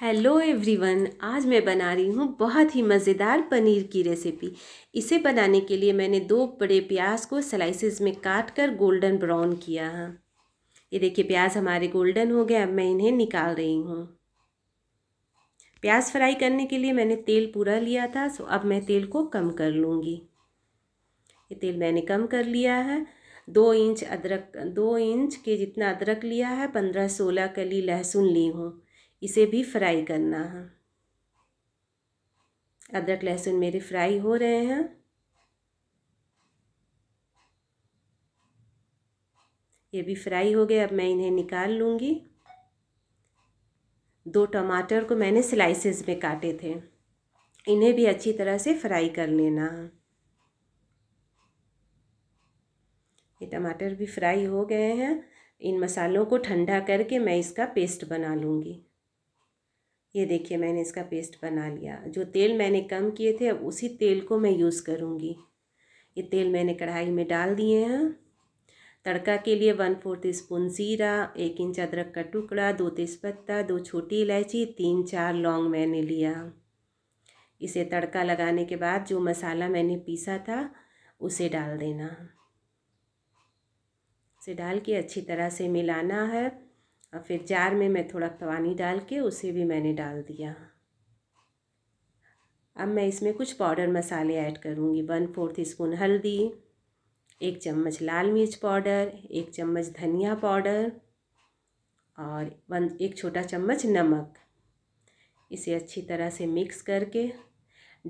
hello everyone आज मैं बना रही हूँ बहुत ही मज़ेदार पनीर की रेसिपी इसे बनाने के लिए मैंने दो बड़े प्याज को स्लाइसेस में काट कर गोल्डन ब्राउन किया है ये देखिए प्याज हमारे गोल्डन हो गए अब मैं इन्हें निकाल रही हूँ प्याज फ्राई करने के लिए मैंने तेल पूरा लिया था सो अब मैं तेल को कम कर लूँगी ये तेल मैंने कम कर लिया है दो इंच अदरक दो इंच के जितना अदरक लिया है पंद्रह सोलह कली लहसुन ली हूँ इसे भी फ्राई करना है अदरक लहसुन मेरे फ्राई हो रहे हैं ये भी फ्राई हो गए अब मैं इन्हें निकाल लूँगी दो टमाटर को मैंने स्लाइसेस में काटे थे इन्हें भी अच्छी तरह से फ्राई कर लेना है ये टमाटर भी फ्राई हो गए हैं इन मसालों को ठंडा करके मैं इसका पेस्ट बना लूँगी ये देखिए मैंने इसका पेस्ट बना लिया जो तेल मैंने कम किए थे अब उसी तेल को मैं यूज़ करूँगी ये तेल मैंने कढ़ाई में डाल दिए हैं तड़का के लिए वन फोर्थ स्पून ज़ीरा एक इंच अदरक का टुकड़ा दो तेज़पत्ता दो छोटी इलायची तीन चार लौंग मैंने लिया इसे तड़का लगाने के बाद जो मसाला मैंने पीसा था उसे डाल देना उसे डाल के अच्छी तरह से मिलाना है और फिर जार में मैं थोड़ा पानी डाल के उसे भी मैंने डाल दिया अब मैं इसमें कुछ पाउडर मसाले ऐड करूँगी वन फोर्थ स्पून हल्दी एक चम्मच लाल मिर्च पाउडर एक चम्मच धनिया पाउडर और वन एक छोटा चम्मच नमक इसे अच्छी तरह से मिक्स करके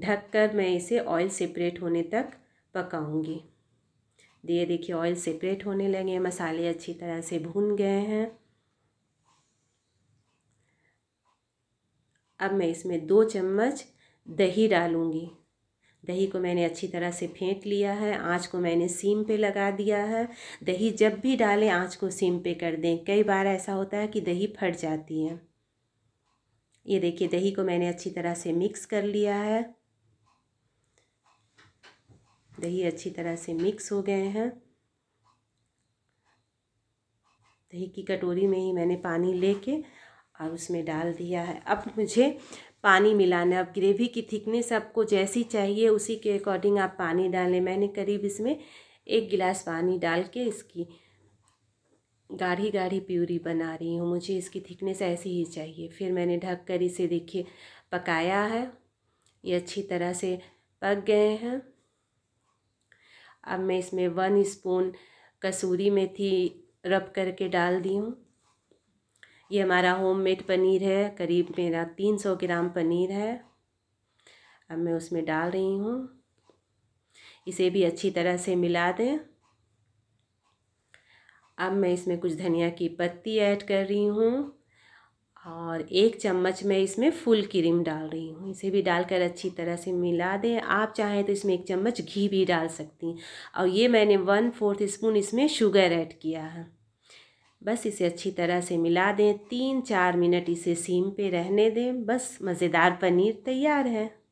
ढक कर मैं इसे ऑयल सेपरेट होने तक पकाऊंगी ये देखिए ऑयल सेपरेट होने लगे मसाले अच्छी तरह से भून गए हैं अब मैं इसमें दो चम्मच दही डालूँगी दही को मैंने अच्छी तरह से फेंट लिया है आँच को मैंने सीम पे लगा दिया है दही जब भी डालें आँच को सीम पे कर दें कई बार ऐसा होता है कि दही फट जाती है ये देखिए दही को मैंने अच्छी तरह से मिक्स कर लिया है दही अच्छी तरह से मिक्स हो गए हैं दही की कटोरी में ही मैंने पानी लेके और उसमें डाल दिया है अब मुझे पानी मिलाना है अब ग्रेवी की थिकनेस आपको जैसी चाहिए उसी के अकॉर्डिंग आप पानी डालें मैंने करीब इसमें एक गिलास पानी डाल के इसकी गाढ़ी गाढ़ी प्यूरी बना रही हूँ मुझे इसकी थिकनेस ऐसी ही चाहिए फिर मैंने ढक कर इसे देखिए पकाया है ये अच्छी तरह से पक गए हैं अब मैं इसमें वन स्पून कसूरी मेथी रब करके डाल दी हूँ ये हमारा होम मेड पनीर है करीब मेरा तीन सौ ग्राम पनीर है अब मैं उसमें डाल रही हूँ इसे भी अच्छी तरह से मिला दें अब मैं इसमें कुछ धनिया की पत्ती ऐड कर रही हूँ और एक चम्मच मैं इसमें फुल क्रीम डाल रही हूँ इसे भी डालकर अच्छी तरह से मिला दें आप चाहें तो इसमें एक चम्मच घी भी डाल सकती हैं और ये मैंने वन फोर्थ स्पून इसमें शुगर ऐड किया है बस इसे अच्छी तरह से मिला दें तीन चार मिनट इसे सीम पे रहने दें बस मज़ेदार पनीर तैयार है